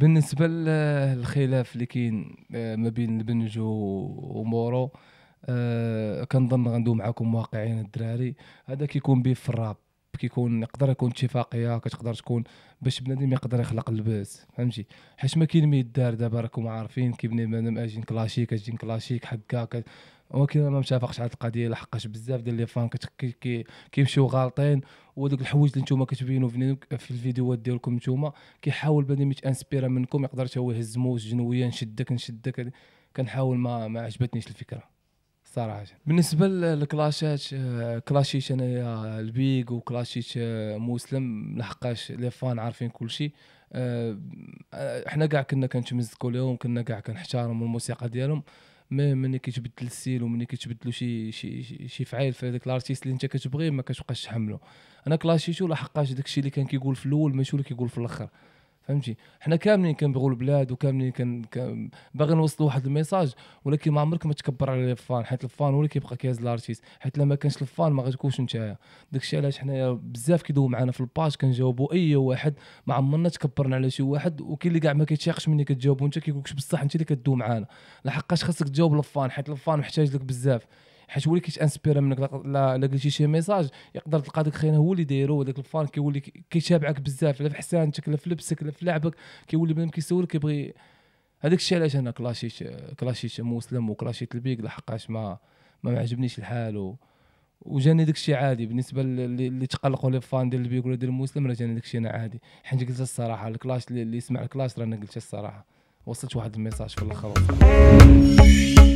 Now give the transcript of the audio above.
بالنسبه للخلاف اللي كاين آه، ما بين البنجو ومورو أه كنظن غندوي معكم واقعين الدراري هذا كيكون بيه في الراب كيكون يقدر يكون اتفاقيه كتقدر تكون باش بنادم يقدر يخلق الباس فهمتي حيت ما كاين ما يدار دابا راكم عارفين كيبني بنادم اجين كلاشيك اجين كلاشيك حكا ولكن انا متفقش على القضيه لحقاش بزاف ديال لي فان كيمشيو غالطين ودوك الحوايج اللي نتوما كتبينو في الفيديوهات ديالكم نتوما كيحاول بنادم يتانسبيرا منكم يقدر حتى هو يهز موس جنويه نشدك نشدك كنحاول ما ما عجبتنيش الفكره صراحه بالنسبه للكلاشات آه، كلاشيت انايا البيك وكلاشيت آه، مسلم لحقاش لي فان عارفين كلشي آه، حنا كاع كنا كنتمزكو لهم كنا كاع كنحتارموا الموسيقى ديالهم ما ملي كيتبدل السيل وملي كيتبدلوا شي شي شي فعال في هذاك الارتيست اللي انت كتبغيه ما كتبقاش تحمله انا كلاشيتو لحقاش داكشي اللي كان كيقول في الاول ماشي اللي كيقول في الاخر فهمتي حنا كاملين كنبغوا البلاد وكاملين كان, باغي نوصلوا واحد الميساج ولكن ما عمرك ما تكبر على الفان حيت الفان هو اللي كيبقى كيهز لارتيست حيت لما كانش الفان ما غتكونش نتايا داكشي علاش حنايا بزاف كيدويو معنا في الباج كنجاوبوا اي واحد ما عمرنا تكبرنا على شي واحد وكاين اللي كاع ما كيتشاقش مني كتجاوبو انت كيقولكش بصح انت اللي كدوي معانا لحقاش خاصك تجاوب الفان حيت الفان محتاج لك بزاف حيت هو اللي كيتانسبير منك لا قلتي شي ميساج يقدر تلقى داك خينا هو اللي دايرو داك الفان كيولي كيتابعك بزاف لا في حسانتك لا في لبسك لا في لعبك كيولي بنادم كيسولك كيبغي هذاك الشيء علاش انا كلاشيت كلاشيت مسلم وكلاشيت البيك لحقاش ما ما معجبنيش الحال و... وجاني داك الشيء عادي بالنسبه اللي, اللي تقلقوا لي فان ديال البيك ولا ديال المسلم راه جاني داك الشيء انا عادي حيت قلت الصراحه الكلاش اللي يسمع الكلاش راني قلت الصراحه وصلت واحد الميساج في الاخر